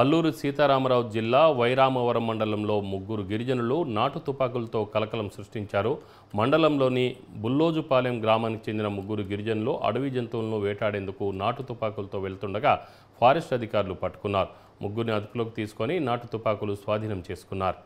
అల్లూరు సీతారామరావు జిల్లా వైరామవరం మండలంలో ముగ్గురు గిరిజనులు నాటు తుపాకులతో కలకలం సృష్టించారు మండలంలోని బుల్లోజుపాలెం గ్రామానికి చెందిన ముగ్గురు గిరిజనులు అడవి జంతువులను వేటాడేందుకు నాటు తుపాకులతో వెళ్తుండగా ఫారెస్ట్ అధికారులు పట్టుకున్నారు ముగ్గురిని అదుపులోకి తీసుకొని నాటు తుపాకులు స్వాధీనం చేసుకున్నారు